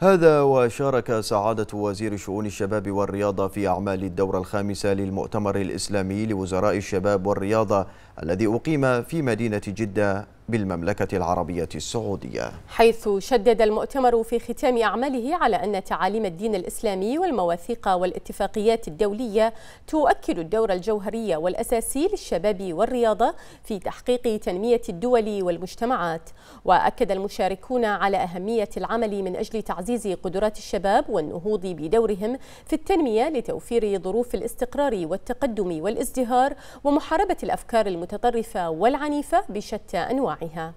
هذا وشارك سعادة وزير شؤون الشباب والرياضة في أعمال الدورة الخامسة للمؤتمر الإسلامي لوزراء الشباب والرياضة الذي أقيم في مدينة جدة بالمملكة العربية السعودية حيث شدد المؤتمر في ختام أعماله على أن تعاليم الدين الإسلامي والمواثيق والاتفاقيات الدولية تؤكد الدور الجوهري والأساسي للشباب والرياضة في تحقيق تنمية الدول والمجتمعات وأكد المشاركون على أهمية العمل من أجل تعزيز قدرات الشباب والنهوض بدورهم في التنمية لتوفير ظروف الاستقرار والتقدم والازدهار ومحاربة الأفكار المتطرفة والعنيفة بشتى أنواعها أنواعها